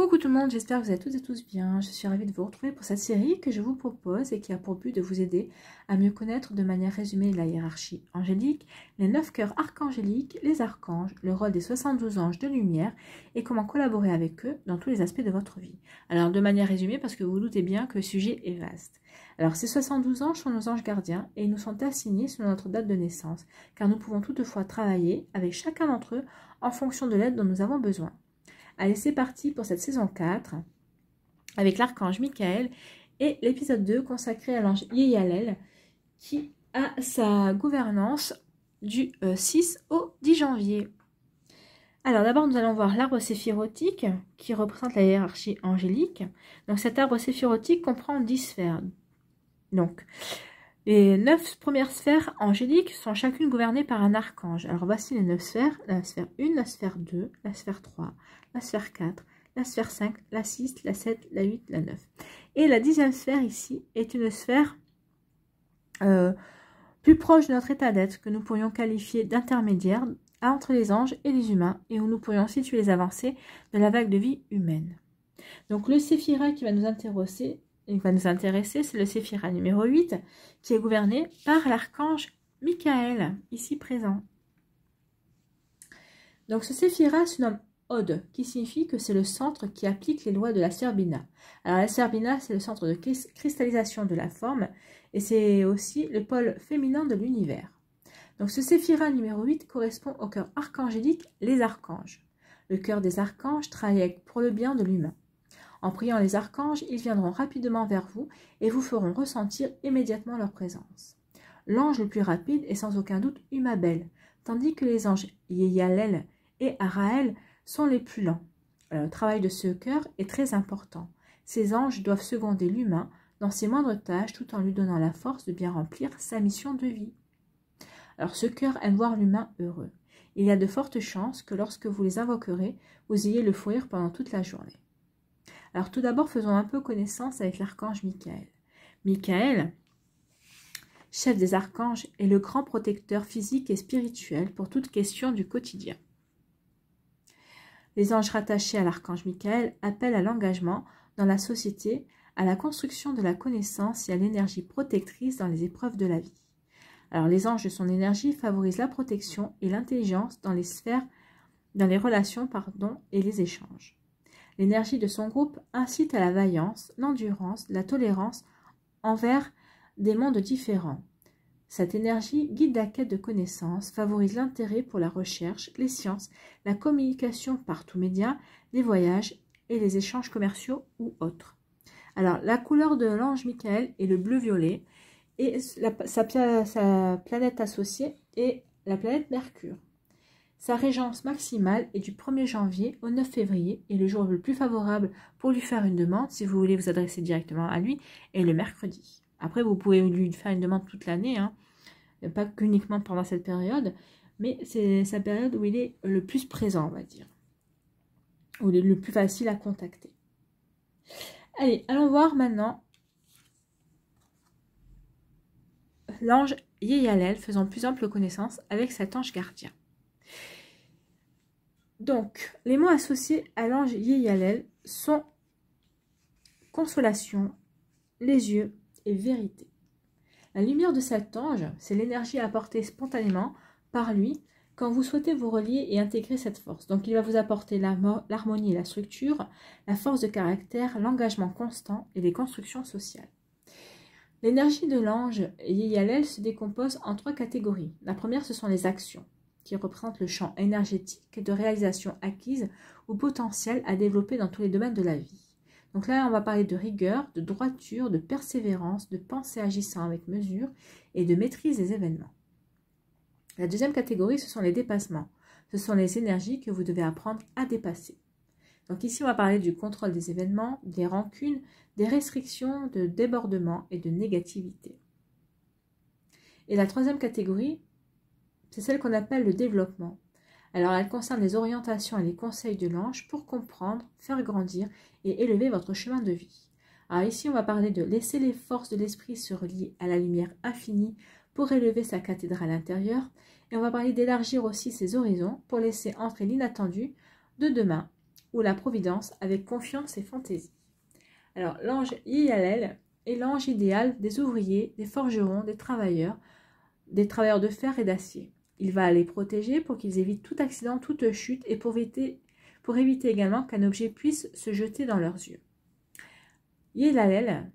Coucou tout le monde, j'espère que vous êtes toutes et tous bien. Je suis ravie de vous retrouver pour cette série que je vous propose et qui a pour but de vous aider à mieux connaître de manière résumée la hiérarchie angélique, les neuf cœurs archangéliques, les archanges, le rôle des 72 anges de lumière et comment collaborer avec eux dans tous les aspects de votre vie. Alors de manière résumée parce que vous, vous doutez bien que le sujet est vaste. Alors ces 72 anges sont nos anges gardiens et ils nous sont assignés selon notre date de naissance car nous pouvons toutefois travailler avec chacun d'entre eux en fonction de l'aide dont nous avons besoin. Allez, c'est parti pour cette saison 4 avec l'archange Michael et l'épisode 2 consacré à l'ange Yéyalel, qui a sa gouvernance du 6 euh, au 10 janvier. Alors d'abord nous allons voir l'arbre séphirotique qui représente la hiérarchie angélique. Donc cet arbre séphirotique comprend 10 sphères. Donc les neuf premières sphères angéliques sont chacune gouvernées par un archange. Alors voici les neuf sphères. La sphère 1, la sphère 2, la sphère 3, la sphère 4, la sphère 5, la 6, la 7, la 8, la 9. Et la dixième sphère ici est une sphère euh, plus proche de notre état d'être que nous pourrions qualifier d'intermédiaire entre les anges et les humains et où nous pourrions situer les avancées de la vague de vie humaine. Donc le séphira qui va nous intéresser il va nous intéresser, c'est le séphira numéro 8, qui est gouverné par l'archange Michael, ici présent. Donc ce séphira se nomme Ode, qui signifie que c'est le centre qui applique les lois de la serbina. Alors la serbina, c'est le centre de cristallisation de la forme, et c'est aussi le pôle féminin de l'univers. Donc ce séphira numéro 8 correspond au cœur archangélique, les archanges. Le cœur des archanges travaille pour le bien de l'humain. En priant les archanges, ils viendront rapidement vers vous et vous feront ressentir immédiatement leur présence. L'ange le plus rapide est sans aucun doute Humabel, tandis que les anges Yeyalel et Araël sont les plus lents. Euh, le travail de ce cœur est très important. Ces anges doivent seconder l'humain dans ses moindres tâches tout en lui donnant la force de bien remplir sa mission de vie. Alors ce cœur aime voir l'humain heureux. Il y a de fortes chances que lorsque vous les invoquerez, vous ayez le fouir pendant toute la journée. Alors tout d'abord, faisons un peu connaissance avec l'archange Michael. Michael, chef des archanges, est le grand protecteur physique et spirituel pour toute question du quotidien. Les anges rattachés à l'archange Michael appellent à l'engagement dans la société, à la construction de la connaissance et à l'énergie protectrice dans les épreuves de la vie. Alors les anges de son énergie favorisent la protection et l'intelligence dans les sphères, dans les relations pardon, et les échanges. L'énergie de son groupe incite à la vaillance, l'endurance, la tolérance envers des mondes différents. Cette énergie guide la quête de connaissances, favorise l'intérêt pour la recherche, les sciences, la communication par tous médias, les voyages et les échanges commerciaux ou autres. Alors, la couleur de l'ange Michael est le bleu-violet et sa planète associée est la planète Mercure. Sa régence maximale est du 1er janvier au 9 février et le jour le plus favorable pour lui faire une demande, si vous voulez vous adresser directement à lui, est le mercredi. Après, vous pouvez lui faire une demande toute l'année, hein. pas uniquement pendant cette période, mais c'est sa période où il est le plus présent, on va dire, où il est le plus facile à contacter. Allez, allons voir maintenant l'ange Yeyalel faisant plus ample connaissance avec cet ange gardien. Donc, les mots associés à l'ange Yeyalel sont consolation, les yeux et vérité. La lumière de cet ange, c'est l'énergie apportée spontanément par lui quand vous souhaitez vous relier et intégrer cette force. Donc il va vous apporter l'harmonie et la structure, la force de caractère, l'engagement constant et les constructions sociales. L'énergie de l'ange Yeyalel se décompose en trois catégories. La première, ce sont les actions qui représente le champ énergétique de réalisation acquise ou potentielle à développer dans tous les domaines de la vie. Donc là, on va parler de rigueur, de droiture, de persévérance, de pensée agissant avec mesure et de maîtrise des événements. La deuxième catégorie, ce sont les dépassements. Ce sont les énergies que vous devez apprendre à dépasser. Donc ici, on va parler du contrôle des événements, des rancunes, des restrictions, de débordements et de négativité. Et la troisième catégorie, c'est celle qu'on appelle le développement. Alors elle concerne les orientations et les conseils de l'ange pour comprendre, faire grandir et élever votre chemin de vie. Alors ici on va parler de laisser les forces de l'esprit se relier à la lumière infinie pour élever sa cathédrale intérieure et on va parler d'élargir aussi ses horizons pour laisser entrer l'inattendu de demain ou la providence avec confiance et fantaisie. Alors l'ange Yalel est l'ange idéal des ouvriers, des forgerons, des travailleurs, des travailleurs de fer et d'acier. Il va les protéger pour qu'ils évitent tout accident, toute chute et pour éviter, pour éviter également qu'un objet puisse se jeter dans leurs yeux. Yehalel,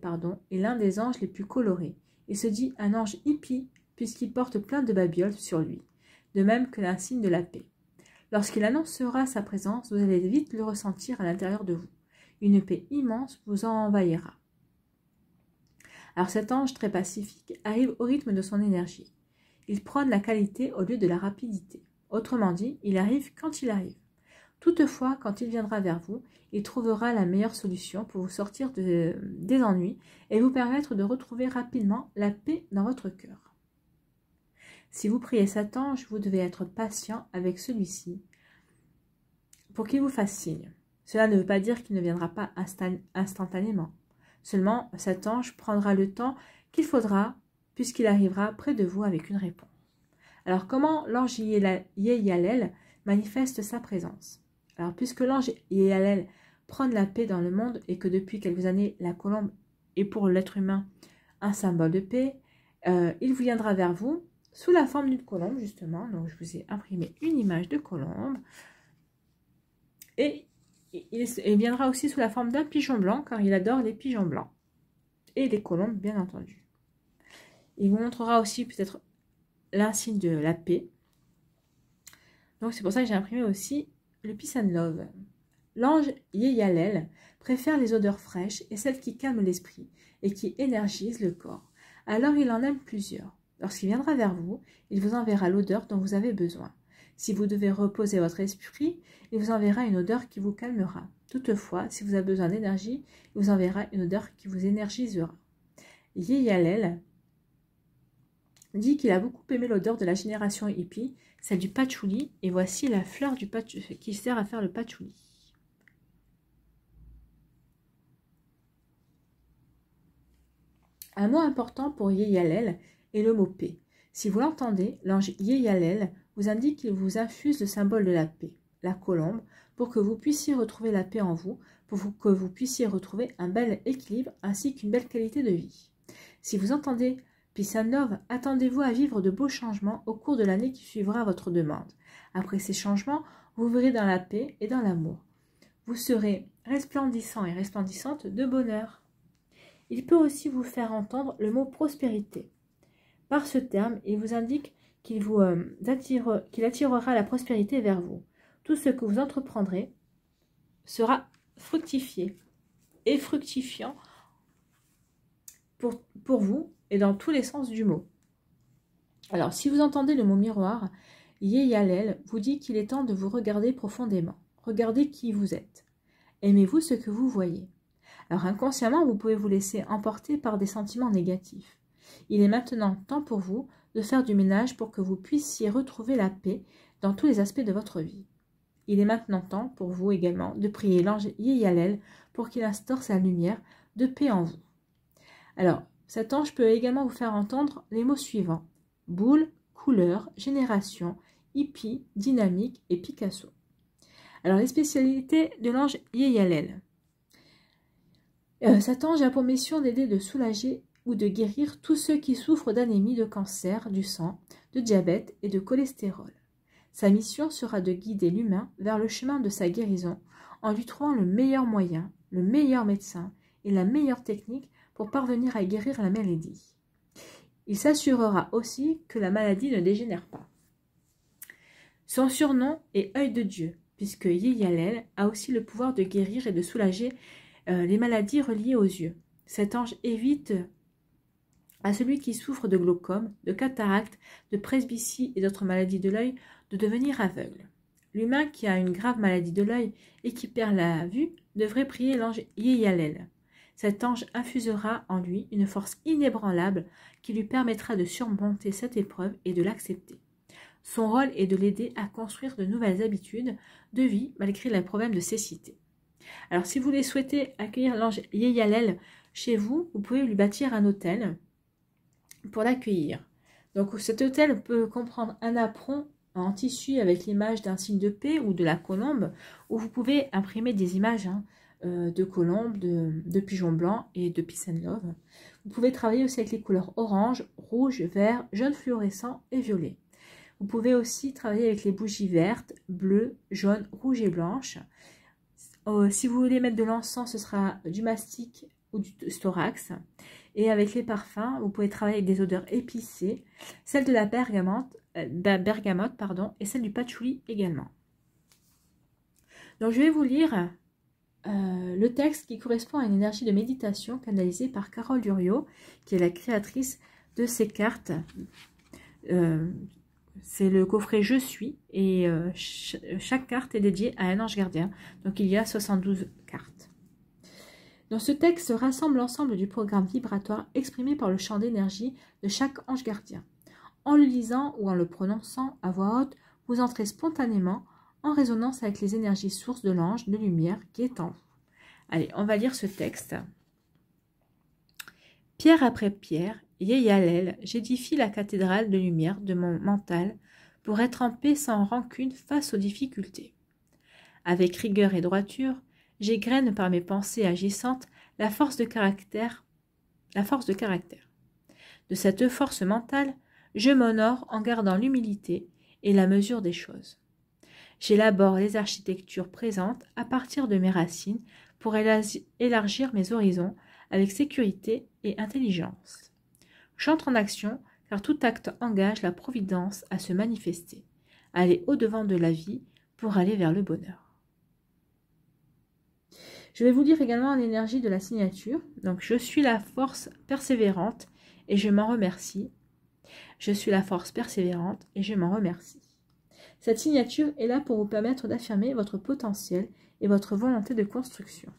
pardon, est l'un des anges les plus colorés. Il se dit un ange hippie puisqu'il porte plein de babioles sur lui, de même que l'insigne de la paix. Lorsqu'il annoncera sa présence, vous allez vite le ressentir à l'intérieur de vous. Une paix immense vous envahira. Alors cet ange très pacifique arrive au rythme de son énergie. Il prône la qualité au lieu de la rapidité. Autrement dit, il arrive quand il arrive. Toutefois, quand il viendra vers vous, il trouvera la meilleure solution pour vous sortir des ennuis et vous permettre de retrouver rapidement la paix dans votre cœur. Si vous priez Satan, vous devez être patient avec celui-ci pour qu'il vous fasse signe. Cela ne veut pas dire qu'il ne viendra pas instantanément. Seulement, Satan prendra le temps qu'il faudra puisqu'il arrivera près de vous avec une réponse. Alors comment l'ange Yéyalel manifeste sa présence Alors puisque l'ange prend prend la paix dans le monde et que depuis quelques années la colombe est pour l'être humain un symbole de paix, euh, il vous viendra vers vous sous la forme d'une colombe justement. Donc je vous ai imprimé une image de colombe et il viendra aussi sous la forme d'un pigeon blanc car il adore les pigeons blancs et les colombes bien entendu. Il vous montrera aussi peut-être l'insigne de la paix. Donc c'est pour ça que j'ai imprimé aussi le Peace and Love. L'ange Yeyalel préfère les odeurs fraîches et celles qui calment l'esprit et qui énergisent le corps. Alors il en aime plusieurs. Lorsqu'il viendra vers vous, il vous enverra l'odeur dont vous avez besoin. Si vous devez reposer votre esprit, il vous enverra une odeur qui vous calmera. Toutefois, si vous avez besoin d'énergie, il vous enverra une odeur qui vous énergisera. Yeyalel dit qu'il a beaucoup aimé l'odeur de la génération hippie, celle du patchouli, et voici la fleur du patch qui sert à faire le patchouli. Un mot important pour Yeyalel est le mot paix. Si vous l'entendez, l'ange Yeyalel vous indique qu'il vous infuse le symbole de la paix, la colombe, pour que vous puissiez retrouver la paix en vous, pour que vous puissiez retrouver un bel équilibre ainsi qu'une belle qualité de vie. Si vous entendez Pisanov, attendez-vous à vivre de beaux changements au cours de l'année qui suivra votre demande. Après ces changements, vous verrez dans la paix et dans l'amour. Vous serez resplendissant et resplendissante de bonheur. Il peut aussi vous faire entendre le mot prospérité. Par ce terme, il vous indique qu'il euh, qu'il attirera la prospérité vers vous. Tout ce que vous entreprendrez sera fructifié et fructifiant pour, vous et dans tous les sens du mot. Alors, si vous entendez le mot miroir, Yéyalel vous dit qu'il est temps de vous regarder profondément. Regardez qui vous êtes. Aimez-vous ce que vous voyez. Alors inconsciemment, vous pouvez vous laisser emporter par des sentiments négatifs. Il est maintenant temps pour vous de faire du ménage pour que vous puissiez retrouver la paix dans tous les aspects de votre vie. Il est maintenant temps pour vous également de prier l'ange Yéyalel pour qu'il instaure sa lumière de paix en vous. Alors, cet ange peut également vous faire entendre les mots suivants. Boule, couleur, génération, hippie, dynamique et Picasso. Alors, les spécialités de l'ange Yeyalel. Euh, cet ange a pour mission d'aider de soulager ou de guérir tous ceux qui souffrent d'anémie, de cancer, du sang, de diabète et de cholestérol. Sa mission sera de guider l'humain vers le chemin de sa guérison en lui trouvant le meilleur moyen, le meilleur médecin et la meilleure technique pour parvenir à guérir la maladie. Il s'assurera aussi que la maladie ne dégénère pas. Son surnom est œil de Dieu, puisque Yeyalel a aussi le pouvoir de guérir et de soulager euh, les maladies reliées aux yeux. Cet ange évite à celui qui souffre de glaucome, de cataracte, de presbytie et d'autres maladies de l'œil de devenir aveugle. L'humain qui a une grave maladie de l'œil et qui perd la vue devrait prier l'ange Yeyalel cet ange infusera en lui une force inébranlable qui lui permettra de surmonter cette épreuve et de l'accepter. Son rôle est de l'aider à construire de nouvelles habitudes de vie malgré les problèmes de cécité. Alors si vous voulez souhaiter accueillir l'ange Yeyalel chez vous, vous pouvez lui bâtir un hôtel pour l'accueillir. Donc cet hôtel peut comprendre un apron en tissu avec l'image d'un signe de paix ou de la colombe, où vous pouvez imprimer des images hein, euh, de colombes, de, pigeons blancs et de peace Vous pouvez travailler aussi avec les couleurs orange, rouge, vert, jaune fluorescent et violet. Vous pouvez aussi travailler avec les bougies vertes, bleues, jaunes, rouges et blanches. Euh, si vous voulez mettre de l'encens, ce sera du mastic ou du storax. Et avec les parfums, vous pouvez travailler avec des odeurs épicées, celle de la bergamote, euh, bergamote pardon, et celle du patchouli également. Donc je vais vous lire euh, le texte qui correspond à une énergie de méditation canalisée par Carole durio qui est la créatrice de ces cartes. Euh, c'est le coffret Je suis et euh, chaque carte est dédiée à un ange gardien. Donc il y a 72 cartes. Dans ce texte rassemble l'ensemble du programme vibratoire exprimé par le champ d'énergie de chaque ange gardien. En le lisant ou en le prononçant à voix haute, vous entrez spontanément en résonance avec les énergies sources de l'ange de lumière qui est en Allez, on va lire ce texte. Pierre après pierre, l'aile, j'édifie la cathédrale de lumière de mon mental pour être en paix sans rancune face aux difficultés. Avec rigueur et droiture, j'égrène par mes pensées agissantes la force de caractère, la force de caractère. De cette force mentale, je m'honore en gardant l'humilité et la mesure des choses. J'élabore les architectures présentes à partir de mes racines pour élargir mes horizons avec sécurité et intelligence. J'entre en action car tout acte engage la providence à se manifester, à aller au-devant de la vie pour aller vers le bonheur. Je vais vous lire également en énergie de la signature. Donc, je suis la force persévérante et je m'en remercie. Je suis la force persévérante et je m'en remercie. Cette signature est là pour vous permettre d'affirmer votre potentiel et votre volonté de construction.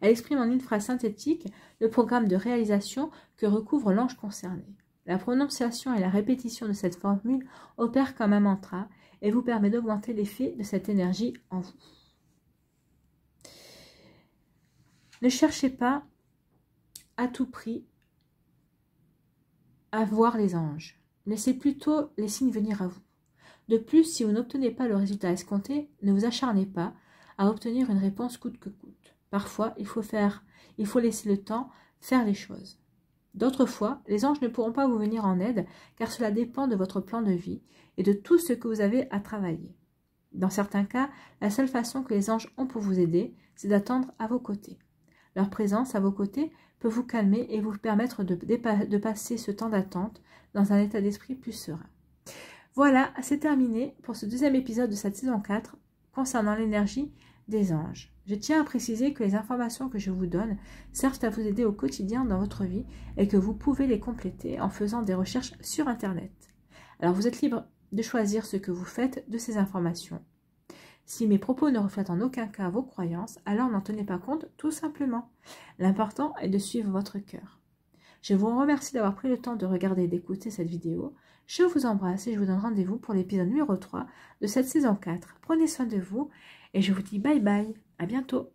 Elle exprime en une phrase synthétique le programme de réalisation que recouvre l'ange concerné. La prononciation et la répétition de cette formule opèrent comme un mantra et vous permet d'augmenter l'effet de cette énergie en vous. Ne cherchez pas à tout prix à voir les anges. Laissez plutôt les signes venir à vous. De plus, si vous n'obtenez pas le résultat escompté, ne vous acharnez pas à obtenir une réponse coûte que coûte. Parfois, il faut faire, il faut laisser le temps faire les choses. D'autres fois, les anges ne pourront pas vous venir en aide car cela dépend de votre plan de vie et de tout ce que vous avez à travailler. Dans certains cas, la seule façon que les anges ont pour vous aider, c'est d'attendre à vos côtés. Leur présence à vos côtés peut vous calmer et vous permettre de, passer ce temps d'attente dans un état d'esprit plus serein. Voilà, c'est terminé pour ce deuxième épisode de cette saison 4 concernant l'énergie des anges. Je tiens à préciser que les informations que je vous donne servent à vous aider au quotidien dans votre vie et que vous pouvez les compléter en faisant des recherches sur Internet. Alors vous êtes libre de choisir ce que vous faites de ces informations. Si mes propos ne reflètent en aucun cas vos croyances, alors n'en tenez pas compte tout simplement. L'important est de suivre votre cœur. Je vous remercie d'avoir pris le temps de regarder et d'écouter cette vidéo. Je vous embrasse et je vous donne rendez-vous pour l'épisode numéro 3 de cette saison 4. Prenez soin de vous et je vous dis bye bye. À bientôt.